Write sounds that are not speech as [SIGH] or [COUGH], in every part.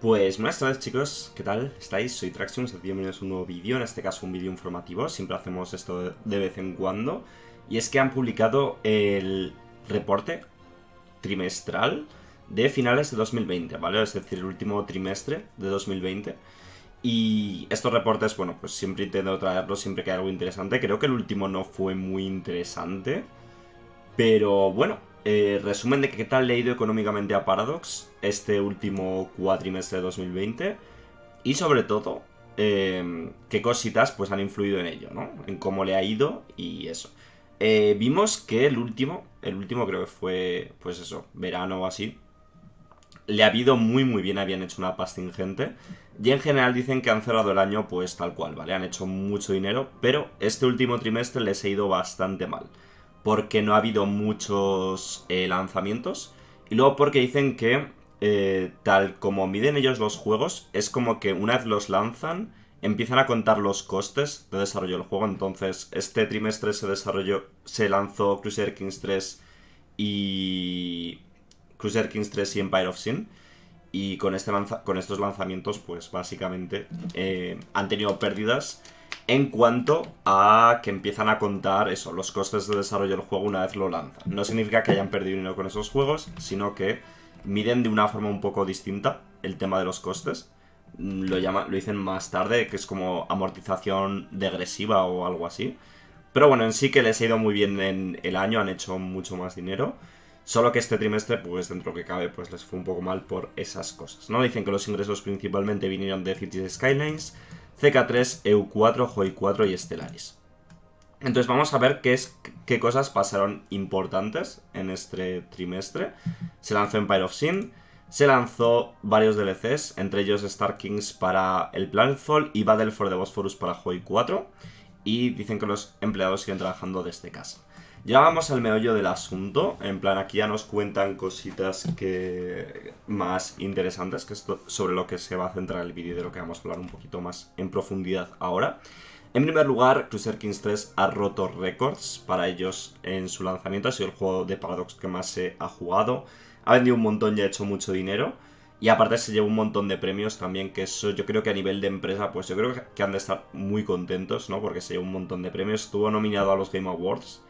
Pues buenas tardes chicos, ¿qué tal estáis? Soy Tractions, bienvenidos a un nuevo vídeo, en este caso un vídeo informativo, siempre hacemos esto de vez en cuando, y es que han publicado el reporte trimestral de finales de 2020, ¿vale? Es decir, el último trimestre de 2020. Y estos reportes, bueno, pues siempre intento traerlos siempre que hay algo interesante. Creo que el último no fue muy interesante. Pero bueno, eh, resumen de qué tal le ha ido económicamente a Paradox este último cuatrimestre de 2020 y sobre todo em, qué cositas pues han influido en ello, ¿no? En cómo le ha ido y eso. Eh, vimos que el último, el último creo que fue pues eso, verano o así, le ha ido muy muy bien, habían hecho una pasta ingente y en general dicen que han cerrado el año pues tal cual, ¿vale? Han hecho mucho dinero, pero este último trimestre les ha ido bastante mal porque no ha habido muchos eh, lanzamientos. Y luego porque dicen que eh, tal como miden ellos los juegos, es como que una vez los lanzan, empiezan a contar los costes de desarrollo del juego. Entonces, este trimestre se desarrolló, se lanzó Crusader Kings 3 y Crusader Kings 3 y Empire of Sin. Y con, este con estos lanzamientos, pues básicamente eh, han tenido pérdidas en cuanto a que empiezan a contar eso, los costes de desarrollo del juego una vez lo lanzan. No significa que hayan perdido dinero con esos juegos, sino que miden de una forma un poco distinta el tema de los costes. Mm, lo, llaman, lo dicen más tarde, que es como amortización degresiva o algo así. Pero bueno, en sí que les ha ido muy bien en el año, han hecho mucho más dinero. Solo que este trimestre, pues dentro que cabe, pues les fue un poco mal por esas cosas, ¿no? Dicen que los ingresos principalmente vinieron de Cities Skylines, CK3, EU4, joy 4 y Stellaris. Entonces vamos a ver qué, es, qué cosas pasaron importantes en este trimestre. Se lanzó Empire of Sin, se lanzó varios DLCs, entre ellos Star Kings para el Planetfall y Battle for the Bosphorus para Joy 4. Y dicen que los empleados siguen trabajando desde casa. Ya vamos al meollo del asunto. En plan, aquí ya nos cuentan cositas que más interesantes, que es sobre lo que se va a centrar el vídeo y de lo que vamos a hablar un poquito más en profundidad ahora. En primer lugar, Cruiser Kings 3 ha roto récords para ellos en su lanzamiento. Ha sido el juego de Paradox que más se ha jugado. Ha vendido un montón y ha hecho mucho dinero. Y aparte se lleva un montón de premios también, que eso yo creo que a nivel de empresa, pues yo creo que han de estar muy contentos, ¿no? Porque se lleva un montón de premios. Estuvo nominado a los Game Awards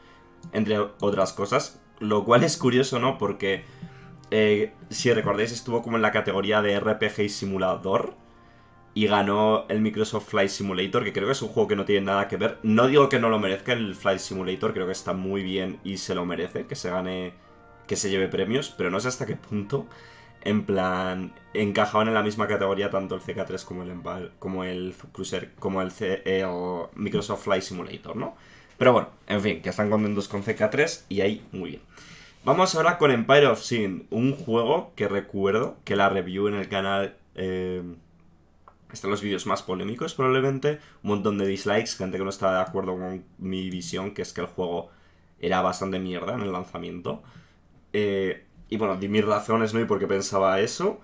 entre otras cosas. Lo cual es curioso, ¿no? Porque, eh, si recordáis, estuvo como en la categoría de RPG y simulador. Y ganó el Microsoft Flight Simulator, que creo que es un juego que no tiene nada que ver. No digo que no lo merezca el Flight Simulator, creo que está muy bien y se lo merece, que se gane, que se lleve premios, pero no sé hasta qué punto, en plan, encajaban en la misma categoría tanto el CK3 como el, como el Cruiser, como el eh, Microsoft Flight Simulator, ¿no? Pero bueno, en fin, que están contentos con CK3 y ahí muy bien. Vamos ahora con Empire of Sin, un juego que recuerdo que la review en el canal... Eh, están los vídeos más polémicos probablemente, un montón de dislikes, gente que no estaba de acuerdo con mi visión, que es que el juego era bastante mierda en el lanzamiento. Eh, y bueno, di mis razones, ¿no? Y por qué pensaba eso.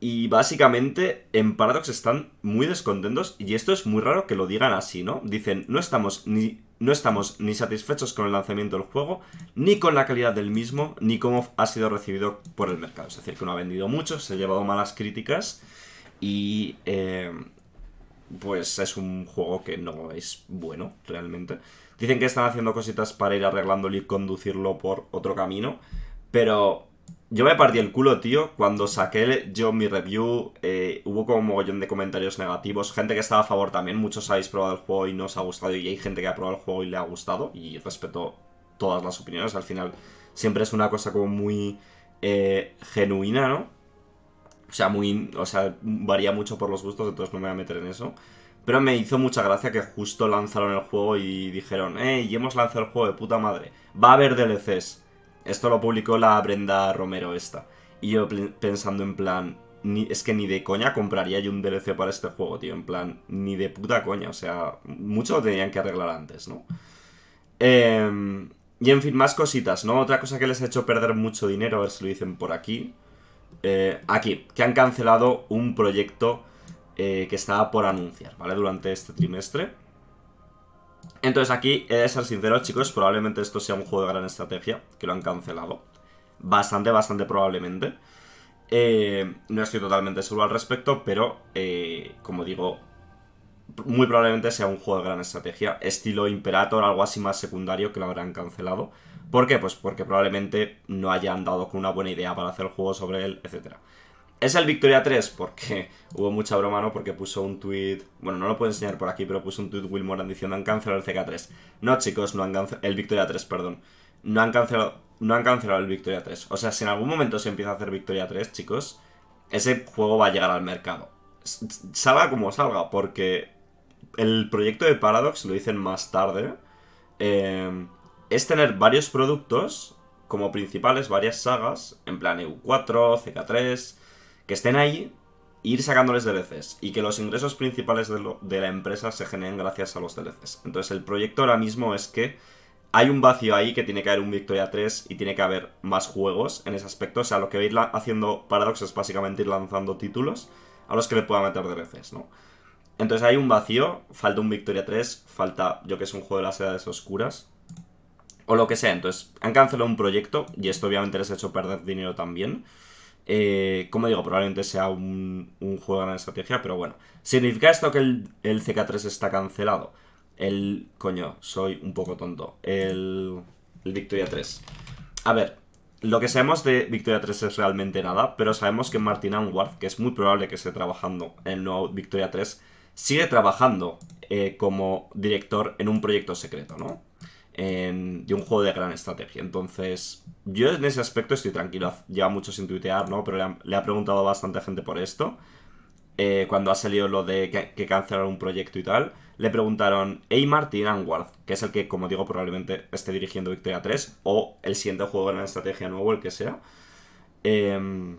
Y básicamente en Paradox están muy descontentos y esto es muy raro que lo digan así, ¿no? Dicen, no estamos ni, no estamos ni satisfechos con el lanzamiento del juego, ni con la calidad del mismo, ni cómo ha sido recibido por el mercado. Es decir, que no ha vendido mucho, se ha llevado malas críticas y eh, pues es un juego que no es bueno realmente. Dicen que están haciendo cositas para ir arreglándolo y conducirlo por otro camino, pero yo me partí el culo, tío, cuando saqué yo mi review, eh, hubo como un mogollón de comentarios negativos, gente que estaba a favor también, muchos habéis probado el juego y no os ha gustado, y hay gente que ha probado el juego y le ha gustado, y respeto todas las opiniones, al final siempre es una cosa como muy eh, genuina, ¿no? O sea, muy, o sea, varía mucho por los gustos, entonces no me voy a meter en eso. Pero me hizo mucha gracia que justo lanzaron el juego y dijeron, ¡Ey, eh, hemos lanzado el juego de puta madre! Va a haber DLCs. Esto lo publicó la Brenda Romero esta. Y yo pensando en plan, ni, es que ni de coña compraría yo un DLC para este juego, tío. En plan, ni de puta coña. O sea, mucho lo tenían que arreglar antes, ¿no? Em, y en fin, más cositas, ¿no? Otra cosa que les ha hecho perder mucho dinero, a ver si lo dicen por aquí. Eh, aquí, que han cancelado un proyecto eh, que estaba por anunciar, ¿vale? Durante este trimestre. Entonces aquí he de ser sincero, chicos, probablemente esto sea un juego de gran estrategia, que lo han cancelado. Bastante, bastante probablemente. Eh, no estoy totalmente seguro al respecto, pero eh, como digo, muy probablemente sea un juego de gran estrategia, estilo Imperator, algo así más secundario que lo habrán cancelado. ¿Por qué? Pues porque probablemente no hayan dado con una buena idea para hacer el juego sobre él, etcétera. Es el Victoria 3 porque [LAUGHS] hubo mucha broma, ¿no? Porque puso un tweet, bueno, no lo puedo enseñar por aquí, pero puso un tweet Wilmoran diciendo han cancelado el CK3. No, chicos, no han cancelado el Victoria 3, perdón. No han cancelado no han cancelado el Victoria 3. O sea, si en algún momento se empieza a hacer Victoria 3, chicos, ese juego va a llegar al mercado. Salga como salga, porque el proyecto de Paradox, lo dicen más tarde, em, es tener varios productos como principales, varias sagas, en plan EU4, CK3, que estén ahí e ir sacándoles DLCs y que los ingresos principales de, la empresa se generen gracias a los DLCs. Entonces el proyecto ahora mismo es que hay un vacío ahí que tiene que haber un Victoria 3 y tiene que haber más juegos en ese aspecto. O sea, lo que va a ir haciendo Paradox es básicamente ir lanzando títulos a los que le pueda meter DLCs, ¿no? Entonces hay un vacío, falta un Victoria 3, falta, yo que es un juego de las edades oscuras, o lo que sea. Entonces han cancelado un proyecto y esto obviamente les ha hecho perder dinero también. Eh, como digo, probablemente sea un, juego de gran estrategia, pero bueno. ¿Significa esto que el, el CK3 está cancelado? El. Coño, soy un poco tonto. El. Victoria 3. A ver, lo que sabemos de Victoria 3 es realmente nada, pero sabemos que Martin Anward, que es muy probable que esté trabajando en el nuevo Victoria 3, sigue trabajando eh, como director en un proyecto secreto, ¿no? de un juego de gran estrategia. Entonces, yo en ese aspecto estoy tranquilo. Lleva mucho sin tuitear, ¿no? Pero le ha, preguntado bastante gente por esto. Eh, cuando ha salido lo de que, cancelaron un proyecto y tal, le preguntaron A. Martin Anwarth, que es el que, como digo, probablemente esté dirigiendo Victoria 3 o el siguiente juego de gran estrategia nuevo, el que sea. Em,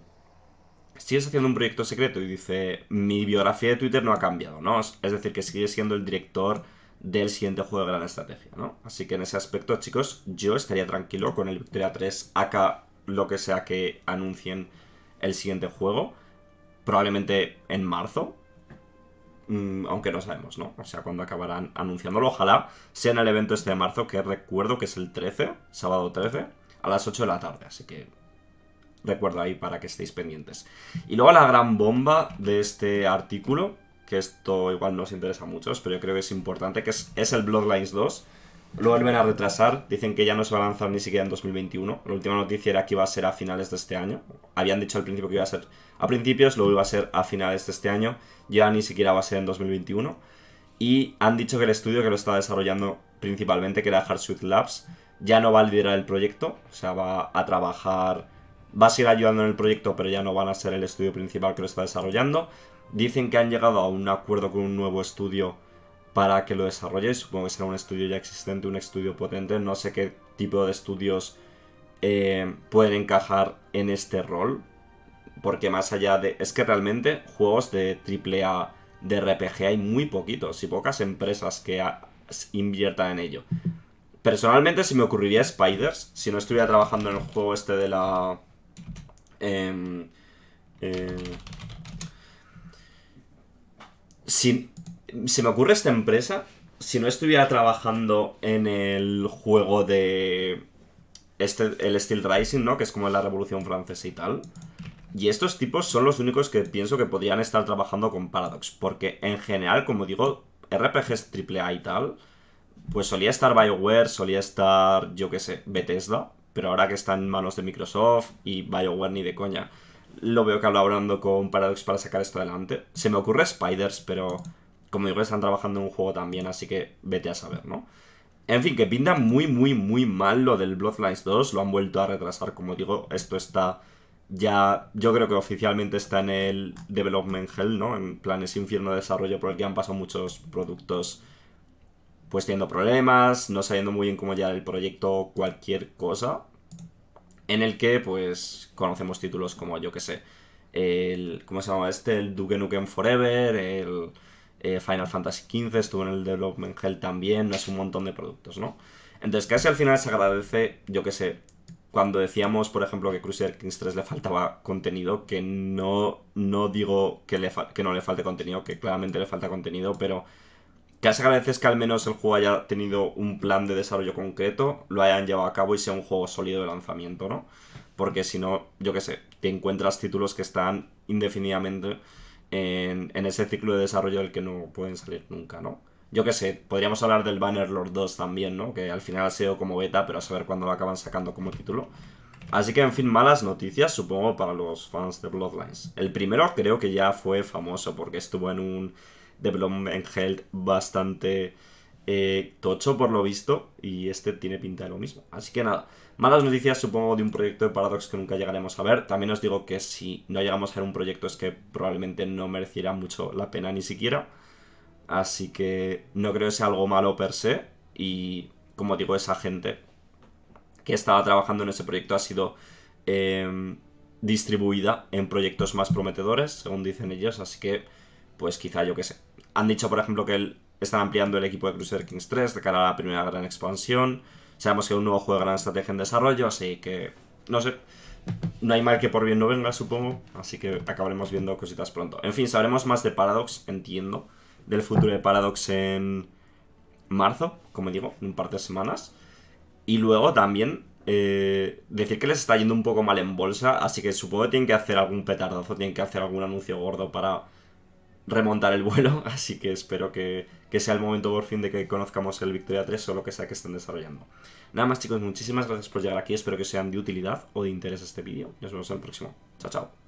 sigues haciendo un proyecto secreto y dice, mi biografía de Twitter no ha cambiado, ¿no? Es decir, que sigue siendo el director del siguiente juego de gran estrategia, ¿no? Así que en ese aspecto, chicos, yo estaría tranquilo con el Victoria 3 acá lo que sea que anuncien el siguiente juego, probablemente en marzo, mm, aunque no sabemos, ¿no? O sea, cuando acabarán anunciándolo, ojalá sea en el evento este de marzo, que recuerdo que es el 13, sábado 13, a las 8 de la tarde, así que recuerdo ahí para que estéis pendientes. Y luego la gran bomba de este artículo que esto igual nos interesa a muchos, pero yo creo que es importante, que es, el Bloodlines 2. Lo vuelven a retrasar, dicen que ya no se va a lanzar ni siquiera en 2021. La última noticia era que iba a ser a finales de este año. Habían dicho al principio que iba a ser a principios, luego iba a ser a finales de este año. Ya ni siquiera va a ser en 2021. Y han dicho que el estudio que lo está desarrollando principalmente, que era Hardsuit Labs, ya no va a liderar el proyecto. O sea, va a trabajar va a seguir ayudando en el proyecto, pero ya no van a ser el estudio principal que lo está desarrollando. Dicen que han llegado a un acuerdo con un nuevo estudio para que lo desarrolle. Supongo que será un estudio ya existente, un estudio potente. No sé qué tipo de estudios eh, pueden encajar en este rol. Porque más allá de... Es que realmente juegos de AAA, de RPG hay muy poquitos y pocas empresas que inviertan en ello. Personalmente si me ocurriría Spiders si no estuviera trabajando en el juego este de la Em, em, si se me ocurre esta empresa, si no estuviera trabajando en el juego de este, el Steel Rising, ¿no? Que es como la Revolución Francesa y tal. Y estos tipos son los únicos que pienso que podrían estar trabajando con Paradox. Porque en general, como digo, RPGs AAA y tal, pues solía estar Bioware, solía estar, yo que sé, Bethesda pero ahora que está en manos de Microsoft y BioWare ni de coña, lo veo que colaborando con Paradox para sacar esto adelante. Se me ocurre Spiders, pero como digo, están trabajando en un juego también, así que vete a saber, ¿no? En fin, que pinta muy, muy, muy mal lo del Bloodlines 2, lo han vuelto a retrasar, como digo, esto está ya, yo creo que oficialmente está en el Development Hell, ¿no? En planes infierno de desarrollo por el que han pasado muchos productos pues teniendo problemas, no sabiendo muy bien cómo ya el proyecto, cualquier cosa, en el que pues conocemos títulos como, yo que sé, el, ¿cómo se llama este? El Duke Nukem Forever, el eh, Final Fantasy XV, estuvo en el Development Hell también, es un montón de productos, ¿no? Entonces casi al final se agradece, yo que sé, cuando decíamos, por ejemplo, que Crusader Kings 3 le faltaba contenido, que no, no digo que, le que no le falte contenido, que claramente le falta contenido, pero cada vez es que al menos el juego haya tenido un plan de desarrollo concreto, lo hayan llevado a cabo y sea un juego sólido de lanzamiento, ¿no? Porque si no, yo qué sé, te encuentras títulos que están indefinidamente en, en ese ciclo de desarrollo del que no pueden salir nunca, ¿no? Yo qué sé, podríamos hablar del Banner Lord 2 también, ¿no? Que al final ha sido como beta, pero a saber cuándo lo acaban sacando como título. Así que, en fin, malas noticias, supongo, para los fans de Bloodlines. El primero creo que ya fue famoso porque estuvo en un Development Health bastante eh, tocho por lo visto y este tiene pinta de lo mismo. Así que nada, malas noticias supongo de un proyecto de Paradox que nunca llegaremos a ver. También os digo que si no llegamos a ver un proyecto es que probablemente no mereciera mucho la pena ni siquiera. Así que no creo que sea algo malo per se y como digo, esa gente que estaba trabajando en ese proyecto ha sido... Em, distribuida en proyectos más prometedores, según dicen ellos, así que pues quizá yo qué sé. Han dicho, por ejemplo, que están ampliando el equipo de Crusader Kings 3 de cara a la primera gran expansión. Sabemos que es un nuevo juego de gran estrategia en desarrollo, así que no sé. No hay mal que por bien no venga, supongo. Así que acabaremos viendo cositas pronto. En fin, sabremos más de Paradox, entiendo. Del futuro de Paradox en marzo, como digo, en un par de semanas. Y luego también eh, decir que les está yendo un poco mal en bolsa, así que supongo que tienen que hacer algún petardazo, tienen que hacer algún anuncio gordo para remontar el vuelo, [LAUGHS] así que espero que, sea el momento por fin de que conozcamos el Victoria 3 o lo que sea que estén desarrollando. Nada más chicos, muchísimas gracias por llegar aquí, espero que sean de utilidad o de interés este vídeo. Nos vemos en el próximo. Chao, chao.